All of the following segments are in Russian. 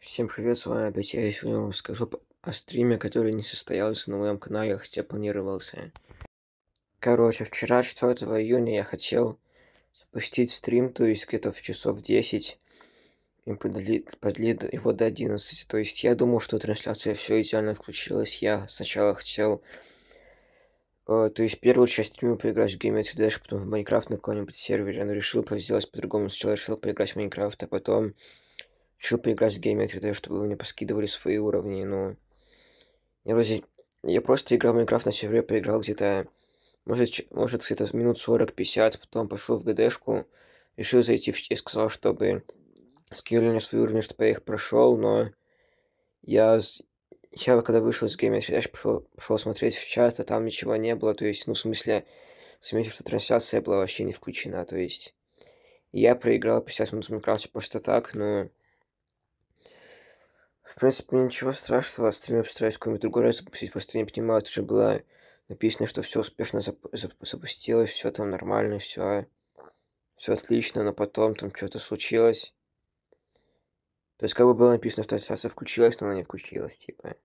Всем привет, с вами опять я, и сегодня вам расскажу о стриме, который не состоялся на моем канале, хотя планировался. Короче, вчера, 4 июня, я хотел запустить стрим, то есть где-то в часов 10, и подли, подли его до 11. То есть я думал, что трансляция все идеально включилась. Я сначала хотел... Э, то есть первую часть стрима поиграть в Geometry дальше потом в Майнкрафт на каком-нибудь сервере, но решил сделать по-другому. Сначала решил поиграть в Майнкрафт, а потом Решил поиграть в геометрию, да, чтобы вы не поскидывали свои уровни, но... Я вроде... Я просто играл в Майнкрафт на сервере, поиграл где-то... Может, может где-то минут 40-50, потом пошел в ГДшку, решил зайти в... и сказал, чтобы скинули мне свои уровни, чтобы я их прошел, но... Я... Я когда вышел из геометрии, я пошел, пошел смотреть в чат, а там ничего не было, то есть, ну, в смысле, заметил, что трансляция была вообще не включена, то есть... Я проиграл 50 минут в Майнкрафте просто так, но... В принципе, ничего страшного, остальные обстоятельства нибудь другой раз запустить просто не понимаю, тут же было написано, что все успешно зап зап запустилось, все там нормально, все, все отлично, но потом там что-то случилось. То есть, как бы было написано, что ассоциация включилась, но она не включилась, типа.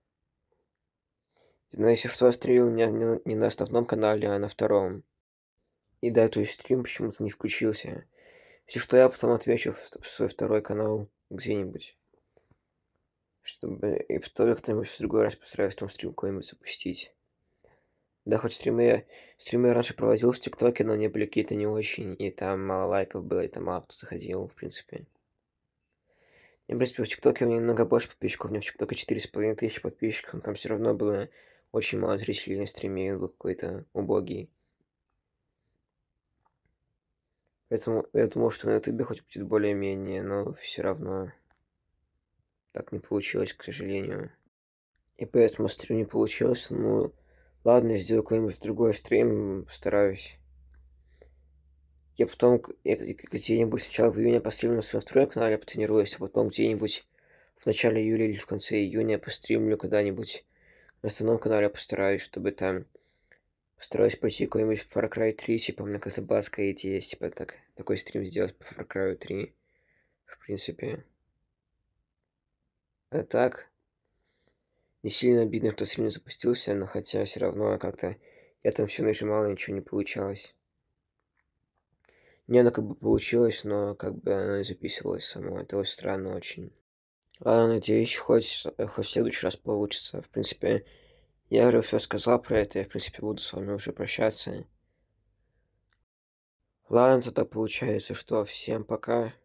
Но если что, стрим у меня не, не на основном канале, а на втором. И да, то есть стрим почему-то не включился. Если что, я потом отвечу в свой второй канал где-нибудь чтобы и потом кто-нибудь в другой раз постараюсь там стрим какой-нибудь запустить. Да, хоть стримы, стримы я раньше проводил в ТикТоке, но они были какие-то не очень, и там мало лайков было, и там мало кто заходил, в принципе. И, в принципе, в ТикТоке у меня немного больше подписчиков, у меня в ТикТоке 4,5 тысячи подписчиков, но там все равно было очень мало зрителей на стриме, был какой-то убогий. Поэтому я думал, что на Ютубе хоть будет более-менее, но все равно так не получилось, к сожалению. И поэтому стрим не получился, ну ладно, сделаю какой-нибудь другой стрим, постараюсь. Я потом где-нибудь сначала в июне постримлю на своем втором канале, потренируюсь, а потом где-нибудь в начале июля или в конце июня постримлю когда-нибудь на основном канале, постараюсь, чтобы там стараюсь пойти какой-нибудь Far Cry 3, типа у меня какая-то базка есть, типа так, такой стрим сделать по Far Cry 3, в принципе. А так. Не сильно обидно, что стрим запустился, но хотя все равно как-то я там все нажимал, и ничего не получалось. Не, оно ну, как бы получилось, но как бы оно и записывалось само. Это вот странно очень. Ладно, надеюсь, хоть, хоть в следующий раз получится. В принципе, я уже все сказал про это, я, в принципе, буду с вами уже прощаться. Ладно, тогда получается, что всем пока.